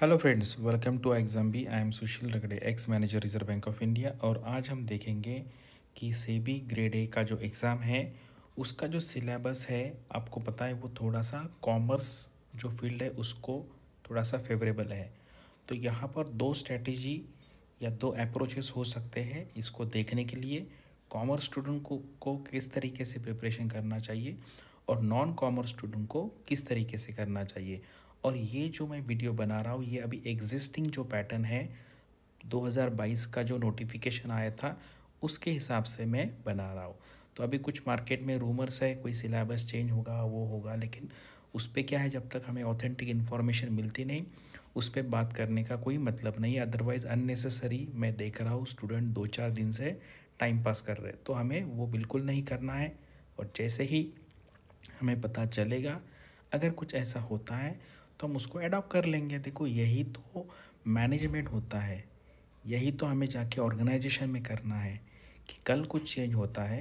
hello friends welcome to exam B I am Sushil Ragde ex manager Reserve Bank of India और आज हम देखेंगे कि सेबी ग्रेड ए का जो एग्ज़ाम है उसका जो सिलेबस है आपको पता है वो थोड़ा सा कॉमर्स जो फील्ड है उसको थोड़ा सा फेवरेबल है तो यहाँ पर दो स्ट्रेटजी या दो अप्रोचेस हो सकते हैं इसको देखने के लिए कॉमर्स स्टूडेंट को, को किस तरीके से प्रिपरेशन करना चाहिए और नॉन कॉमर्स स्टूडेंट को किस तरीके से करना चाहिए और ये जो मैं वीडियो बना रहा हूँ ये अभी एग्जिस्टिंग जो पैटर्न है 2022 का जो नोटिफिकेशन आया था उसके हिसाब से मैं बना रहा हूँ तो अभी कुछ मार्केट में रूमर्स है कोई सिलेबस चेंज होगा वो होगा लेकिन उस पर क्या है जब तक हमें ऑथेंटिक इन्फॉर्मेशन मिलती नहीं उस पर बात करने का कोई मतलब नहीं अदरवाइज़ अननेसेसरी मैं देख रहा हूँ स्टूडेंट दो चार दिन से टाइम पास कर रहे तो हमें वो बिल्कुल नहीं करना है और जैसे ही हमें पता चलेगा अगर कुछ ऐसा होता है तो हम उसको एडॉप्ट कर लेंगे देखो यही तो मैनेजमेंट होता है यही तो हमें जाके ऑर्गेनाइजेशन में करना है कि कल कुछ चेंज होता है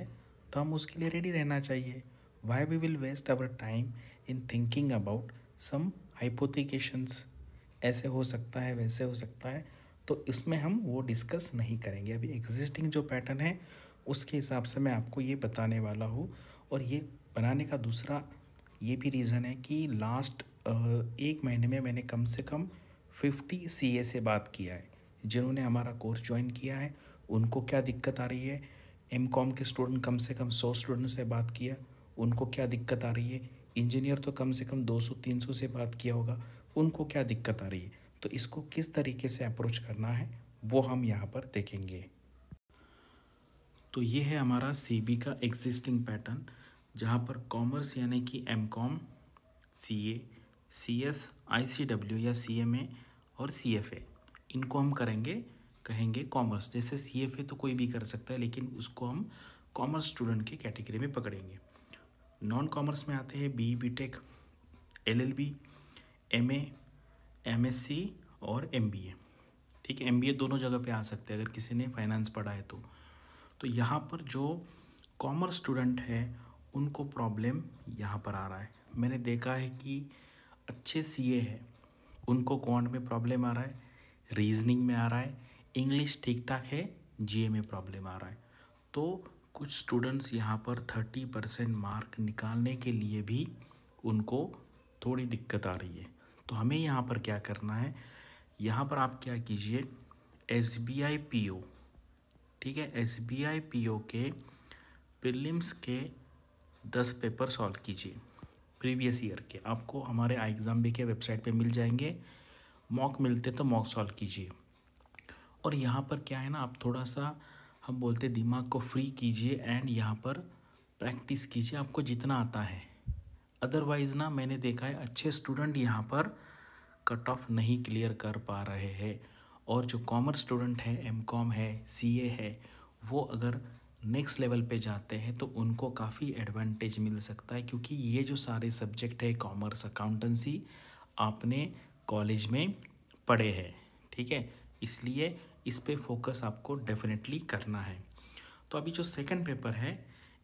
तो हम उसके लिए रेडी रहना चाहिए why we will waste our time in thinking about some hypothecations ऐसे हो सकता है वैसे हो सकता है तो इसमें हम वो डिस्कस नहीं करेंगे अभी एग्जिस्टिंग जो पैटर्न है उसके हिसाब से मैं आपको ये बताने वाला हूँ और ये बनाने का दूसरा ये भी रीज़न है कि लास्ट एक महीने में मैंने कम से कम फिफ्टी सी से बात किया है जिन्होंने हमारा कोर्स ज्वाइन किया है उनको क्या दिक्कत आ रही है एम कॉम के स्टूडेंट कम से कम सौ स्टूडेंट से बात किया उनको क्या दिक्कत आ रही है इंजीनियर तो कम से कम दो सौ तीन सौ से बात किया होगा उनको क्या दिक्कत आ रही है तो इसको किस तरीके से अप्रोच करना है वो हम यहाँ पर देखेंगे तो ये है हमारा सी बी का एग्जिस्टिंग पैटर्न जहाँ पर कॉमर्स यानी कि M Com C A C S I C W या सी एम ए और सी एफ ए इनको हम करेंगे कहेंगे कॉमर्स जैसे सी एफ ए तो कोई भी कर सकता है लेकिन उसको हम कॉमर्स स्टूडेंट के कैटेगरी में पकड़ेंगे नॉन कॉमर्स में आते हैं B B tech L L B M A M S C और एम बी ए ठीक है एम बी ए दोनों जगह पे आ सकते हैं अगर किसी ने फाइनेंस पढ़ा है तो तो यहाँ पर जो कॉमर्स स्टूडेंट है उनको प्रॉब्लम यहाँ पर आ रहा है मैंने देखा है कि अच्छे सी ए हैं उनको क्वांट में प्रॉब्लम आ रहा है रीजनिंग में आ रहा है इंग्लिश ठीक ठाक है जी में प्रॉब्लम आ रहा है तो कुछ स्टूडेंट्स यहाँ पर थर्टी परसेंट मार्क निकालने के लिए भी उनको थोड़ी दिक्कत आ रही है तो हमें यहाँ पर क्या करना है यहाँ पर आप क्या कीजिए S B I P O ठीक है S B I P O के प्रिलिम्स के दस पेपर सॉल्व कीजिए प्रीवियस ईयर के आपको हमारे आई एग्ज़ाम बी के वेबसाइट पे मिल जाएंगे मॉक मिलते तो मॉक सॉल्व कीजिए और यहाँ पर क्या है ना आप थोड़ा सा हम बोलते दिमाग को फ्री कीजिए एंड यहाँ पर प्रैक्टिस कीजिए आपको जितना आता है अदरवाइज़ ना मैंने देखा है अच्छे स्टूडेंट यहाँ पर कट ऑफ नहीं क्लियर कर पा रहे हैं और जो कॉमर्स स्टूडेंट है एम कॉम है सी ए है वो अगर नेक्स्ट लेवल पे जाते हैं तो उनको काफ़ी एडवांटेज मिल सकता है क्योंकि ये जो सारे सब्जेक्ट है कॉमर्स अकाउंटेंसी आपने कॉलेज में पढ़े हैं ठीक है इसलिए इस पर फोकस आपको डेफिनेटली करना है तो अभी जो सेकंड पेपर है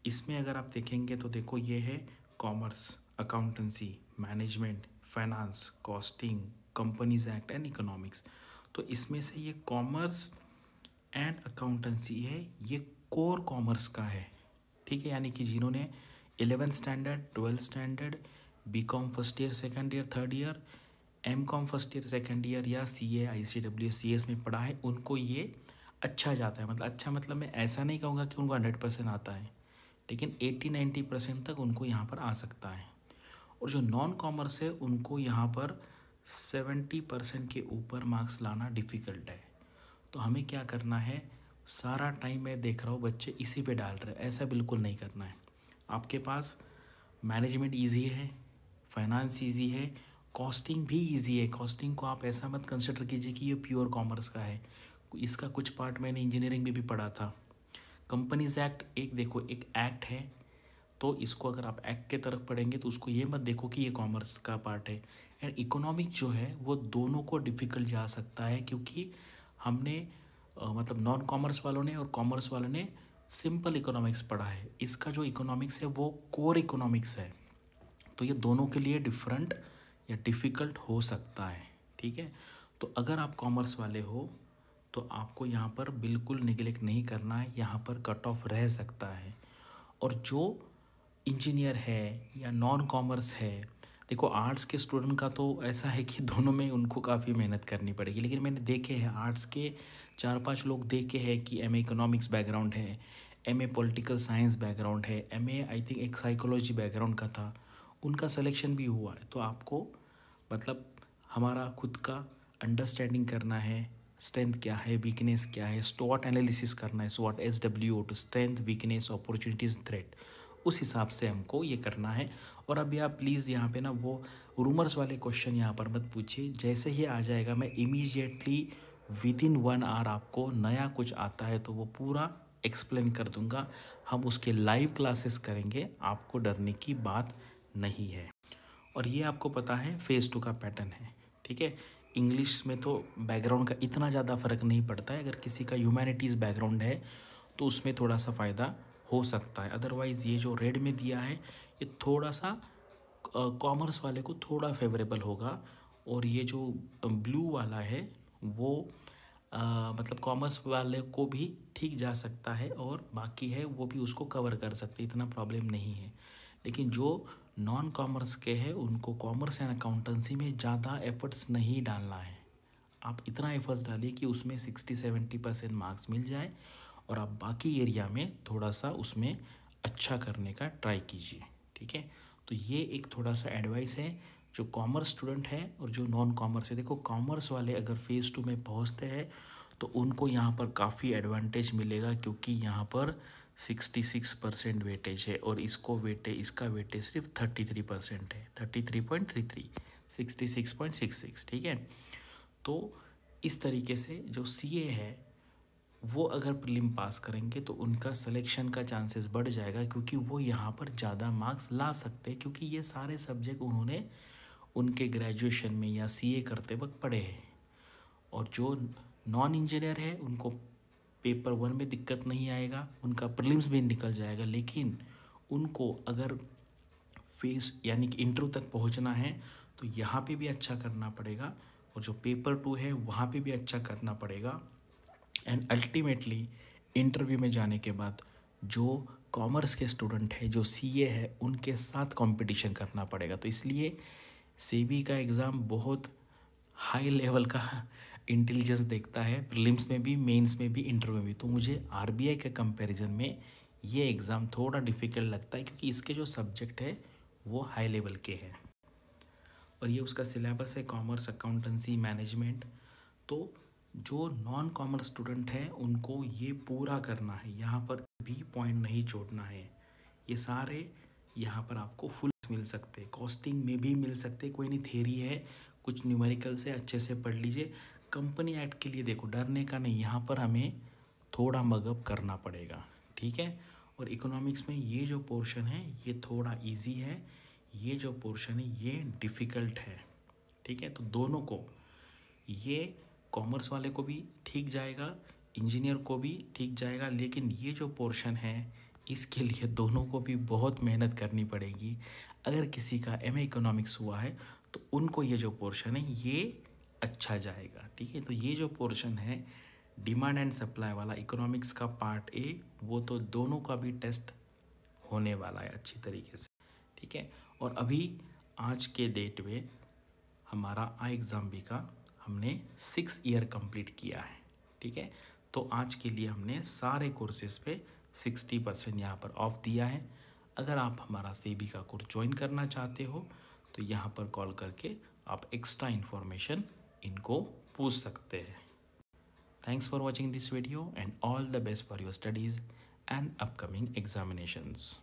इसमें अगर आप देखेंगे तो देखो ये है commerce accountancy management finance costing companies act and economics तो इसमें से ये कॉमर्स एंड अकाउंटेंसी है ये कोर कॉमर्स का है ठीक है यानी कि जिन्होंने eleventh standard twelfth standard B com first year second year third year M com first year second year या सी ए आई सी डब्ल्यू सी एस में पढ़ा है उनको ये अच्छा जाता है मतलब अच्छा मतलब मैं ऐसा नहीं कहूँगा कि उनको हंड्रेड परसेंट आता है लेकिन एट्टी नाइन्टी परसेंट तक उनको यहाँ पर आ सकता है और जो नॉन कॉमर्स है उनको यहाँ पर सेवेंटी परसेंट के ऊपर मार्क्स लाना डिफ़िकल्ट है तो हमें क्या करना है सारा टाइम मैं देख रहा हूँ बच्चे इसी पे डाल रहे हैं ऐसा बिल्कुल नहीं करना है आपके पास मैनेजमेंट इजी है फाइनेंस इजी है कॉस्टिंग भी इजी है कॉस्टिंग को आप ऐसा मत कंसिडर कीजिए कि ये प्योर कॉमर्स का है इसका कुछ पार्ट मैंने इंजीनियरिंग में भी पढ़ा था कंपनीज एक्ट एक देखो एक एक्ट है तो इसको अगर आप एक्ट के तरफ पढ़ेंगे तो उसको ये मत देखो कि ये कॉमर्स का पार्ट है एंड इकोनॉमिक जो है वो दोनों को डिफ़िकल्ट जा सकता है क्योंकि हमने मतलब नॉन कॉमर्स वालों ने और कॉमर्स वालों ने सिंपल इकोनॉमिक्स पढ़ा है इसका जो इकोनॉमिक्स है वो कोर इकोनॉमिक्स है तो ये दोनों के लिए डिफरेंट या डिफ़िकल्ट हो सकता है ठीक है तो अगर आप कॉमर्स वाले हो तो आपको यहाँ पर बिल्कुल निगलेक्ट नहीं करना है यहाँ पर कट ऑफ रह सकता है और जो इंजीनियर है या नॉन कॉमर्स है देखो आर्ट्स के स्टूडेंट का तो ऐसा है कि दोनों में उनको काफ़ी मेहनत करनी पड़ेगी लेकिन मैंने देखे हैं आर्ट्स के चार पांच लोग देखे हैं कि एम इकोनॉमिक्स बैकग्राउंड है M A political science background है एम ए आई थिंक एक साइकोलॉजी बैकग्राउंड का था उनका सिलेक्शन भी हुआ है तो आपको मतलब हमारा खुद का अंडरस्टैंडिंग करना है स्ट्रेंथ क्या है वीकनेस क्या है स्टॉट एनालिसिस करना है what S W to strength weakness opportunities threat उस हिसाब से हमको ये करना है और अभी आप प्लीज़ यहाँ पे ना वो रूमर्स वाले क्वेश्चन यहाँ पर मत पूछिए जैसे ही आ जाएगा मैं immediately within one hour आपको नया कुछ आता है तो वो पूरा एक्सप्लेन कर दूंगा हम उसके लाइव क्लासेस करेंगे आपको डरने की बात नहीं है और ये आपको पता है फेज़ टू का पैटर्न है ठीक है इंग्लिश में तो बैकग्राउंड का इतना ज़्यादा फ़र्क नहीं पड़ता है अगर किसी का ह्यूमैनिटीज़ बैकग्राउंड है तो उसमें थोड़ा सा फ़ायदा हो सकता है अदरवाइज़ ये जो रेड में दिया है ये थोड़ा सा कॉमर्स वाले को थोड़ा फेवरेबल होगा और ये जो ब्लू वाला है वो आ, मतलब कॉमर्स वाले को भी ठीक जा सकता है और बाकी है वो भी उसको कवर कर सकते इतना प्रॉब्लम नहीं है लेकिन जो नॉन कॉमर्स के हैं उनको कॉमर्स एंड अकाउंटेंसी में ज़्यादा एफर्ट्स नहीं डालना है आप इतना एफर्ट्स डालिए कि उसमें सिक्सटी सेवेंटी परसेंट मार्क्स मिल जाए और आप बाकी एरिया में थोड़ा सा उसमें अच्छा करने का ट्राई कीजिए ठीक है तो ये एक थोड़ा सा एडवाइस है जो कॉमर्स स्टूडेंट है और जो नॉन कॉमर्स है देखो कॉमर्स वाले अगर फ़ेज़ टू में पहुँचते हैं तो उनको यहाँ पर काफ़ी एडवांटेज मिलेगा क्योंकि यहाँ पर 66 परसेंट वेटेज है और इसको वेटे इसका वेटेज सिर्फ 33 परसेंट है 33.33 66.66 ठीक है तो इस तरीके से जो सी है वो अगर प्रीलिम पास करेंगे तो उनका सिलेक्शन का चांसेस बढ़ जाएगा क्योंकि वो यहाँ पर ज़्यादा मार्क्स ला सकते हैं क्योंकि ये सारे सब्जेक्ट उन्होंने उनके ग्रेजुएशन में या सीए करते वक्त पढ़े हैं और जो नॉन इंजीनियर है उनको पेपर वन में दिक्कत नहीं आएगा उनका प्रीलिम्स भी निकल जाएगा लेकिन उनको अगर फेस यानी कि इंटरव्यू तक पहुँचना है तो यहाँ पर भी अच्छा करना पड़ेगा और जो पेपर टू है वहाँ पर भी अच्छा करना पड़ेगा एंड अल्टीमेटली इंटरव्यू में जाने के बाद जो कॉमर्स के स्टूडेंट है जो ए है उनके साथ कंपटीशन करना पड़ेगा तो इसलिए सेबी का एग्ज़ाम बहुत हाई लेवल का इंटेलिजेंस देखता है प्रिलिम्स में भी मेंस में भी इंटरव्यू में भी तो मुझे आरबीआई के कंपैरिजन में ये एग्ज़ाम थोड़ा डिफ़िकल्ट लगता है क्योंकि इसके जो सब्जेक्ट है वो हाई लेवल के हैं और ये उसका सिलेबस है कॉमर्स अकाउंटेंसी मैनेजमेंट तो जो नॉन कॉमर्स स्टूडेंट हैं उनको ये पूरा करना है यहाँ पर भी पॉइंट नहीं छोड़ना है ये सारे यहाँ पर आपको फुल मिल सकते कॉस्टिंग में भी मिल सकते कोई नहीं थेरी है कुछ न्यूमेरिकल से अच्छे से पढ़ लीजिए कंपनी एक्ट के लिए देखो डरने का नहीं यहाँ पर हमें थोड़ा मगअप करना पड़ेगा ठीक है और इकोनॉमिक्स में ये जो पोर्शन है ये थोड़ा इजी है ये जो पोर्शन है ये डिफ़िकल्ट है ठीक है तो दोनों को ये कॉमर्स वाले को भी ठीक जाएगा इंजीनियर को भी ठीक जाएगा लेकिन ये जो पोर्शन है इसके लिए दोनों को भी बहुत मेहनत करनी पड़ेगी अगर किसी का एम इकोनॉमिक्स हुआ है तो उनको ये जो पोर्शन है ये अच्छा जाएगा ठीक है तो ये जो पोर्शन है डिमांड एंड सप्लाई वाला इकोनॉमिक्स का पार्ट ए वो तो दोनों का भी टेस्ट होने वाला है अच्छी तरीके से ठीक है और अभी आज के डेट में हमारा आई एग्ज़ाम भी का हमने सिक्स ईयर कंप्लीट किया है ठीक है तो आज के लिए हमने सारे कोर्सेज पे सिक्सटी परसेंट यहाँ पर ऑफ दिया है अगर आप हमारा सेबी का कोर्स ज्वाइन करना चाहते हो तो यहाँ पर कॉल करके आप एक्स्ट्रा इन्फॉर्मेशन इनको पूछ सकते हैं thanks for watching this video and all the best for your studies and upcoming examinations